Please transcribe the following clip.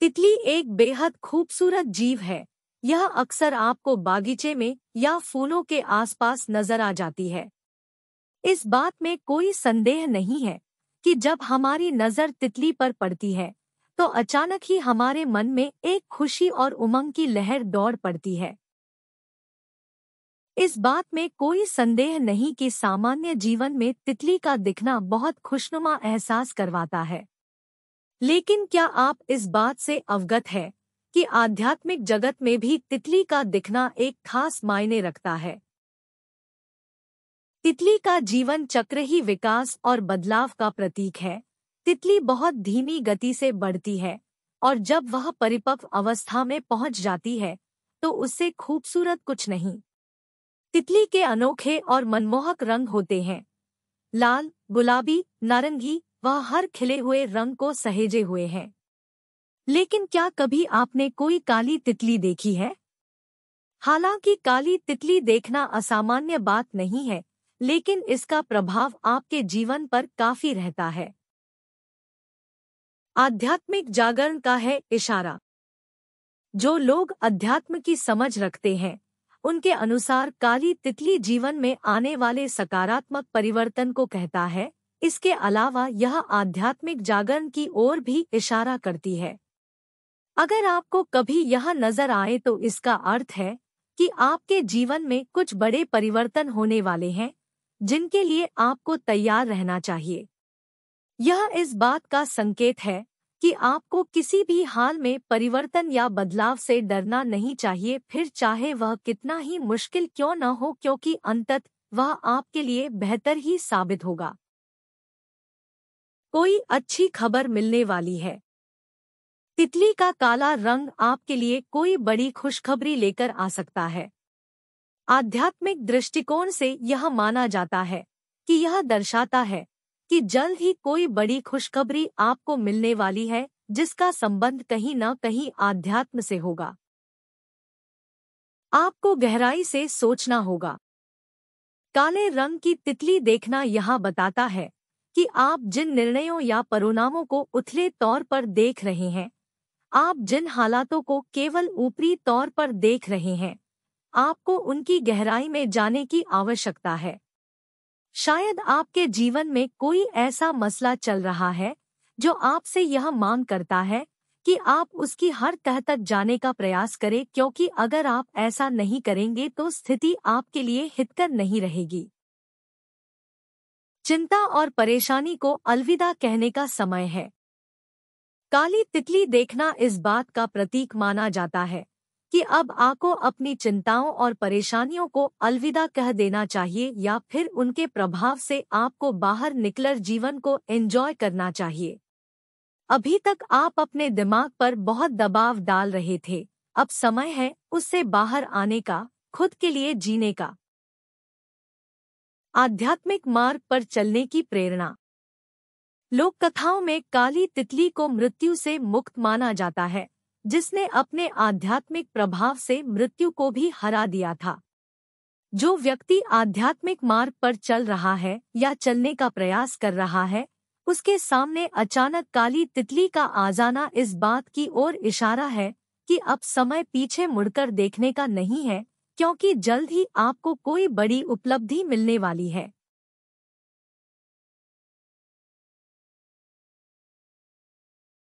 तितली एक बेहद खूबसूरत जीव है यह अक्सर आपको बागीचे में या फूलों के आसपास नजर आ जाती है इस बात में कोई संदेह नहीं है कि जब हमारी नज़र तितली पर पड़ती है तो अचानक ही हमारे मन में एक खुशी और उमंग की लहर दौड़ पड़ती है इस बात में कोई संदेह नहीं कि सामान्य जीवन में तितली का दिखना बहुत खुशनुमा एहसास करवाता है लेकिन क्या आप इस बात से अवगत है कि आध्यात्मिक जगत में भी तितली का दिखना एक खास मायने रखता है तितली का जीवन चक्र ही विकास और बदलाव का प्रतीक है तितली बहुत धीमी गति से बढ़ती है और जब वह परिपक्व अवस्था में पहुंच जाती है तो उससे खूबसूरत कुछ नहीं तितली के अनोखे और मनमोहक रंग होते हैं लाल गुलाबी नारंगी वह हर खिले हुए रंग को सहेजे हुए हैं लेकिन क्या कभी आपने कोई काली तितली देखी है हालांकि काली तितली देखना असामान्य बात नहीं है लेकिन इसका प्रभाव आपके जीवन पर काफी रहता है आध्यात्मिक जागरण का है इशारा जो लोग अध्यात्म की समझ रखते हैं उनके अनुसार काली तितली जीवन में आने वाले सकारात्मक परिवर्तन को कहता है इसके अलावा यह आध्यात्मिक जागरण की ओर भी इशारा करती है अगर आपको कभी यह नजर आए तो इसका अर्थ है कि आपके जीवन में कुछ बड़े परिवर्तन होने वाले हैं जिनके लिए आपको तैयार रहना चाहिए यह इस बात का संकेत है कि आपको किसी भी हाल में परिवर्तन या बदलाव से डरना नहीं चाहिए फिर चाहे वह कितना ही मुश्किल क्यों न हो क्योंकि अंतत वह आपके लिए बेहतर ही साबित होगा कोई अच्छी खबर मिलने वाली है तितली का काला रंग आपके लिए कोई बड़ी खुशखबरी लेकर आ सकता है आध्यात्मिक दृष्टिकोण से यह माना जाता है कि यह दर्शाता है कि जल्द ही कोई बड़ी खुशखबरी आपको मिलने वाली है जिसका संबंध कहीं न कहीं आध्यात्म से होगा आपको गहराई से सोचना होगा काले रंग की तितली देखना यह बताता है कि आप जिन निर्णयों या परिणामों को उथले तौर पर देख रहे हैं आप जिन हालातों को केवल ऊपरी तौर पर देख रहे हैं आपको उनकी गहराई में जाने की आवश्यकता है शायद आपके जीवन में कोई ऐसा मसला चल रहा है जो आपसे यह मांग करता है कि आप उसकी हर तह तक जाने का प्रयास करें क्योंकि अगर आप ऐसा नहीं करेंगे तो स्थिति आपके लिए हितकर नहीं रहेगी चिंता और परेशानी को अलविदा कहने का समय है काली तितली देखना इस बात का प्रतीक माना जाता है कि अब आपको अपनी चिंताओं और परेशानियों को अलविदा कह देना चाहिए या फिर उनके प्रभाव से आपको बाहर निकलर जीवन को एंजॉय करना चाहिए अभी तक आप अपने दिमाग पर बहुत दबाव डाल रहे थे अब समय है उससे बाहर आने का खुद के लिए जीने का आध्यात्मिक मार्ग पर चलने की प्रेरणा लोक कथाओं में काली तितली को मृत्यु से मुक्त माना जाता है जिसने अपने आध्यात्मिक प्रभाव से मृत्यु को भी हरा दिया था जो व्यक्ति आध्यात्मिक मार्ग पर चल रहा है या चलने का प्रयास कर रहा है उसके सामने अचानक काली तितली का आ जाना इस बात की ओर इशारा है कि अब समय पीछे मुड़कर देखने का नहीं है क्योंकि जल्द ही आपको कोई बड़ी उपलब्धि मिलने वाली है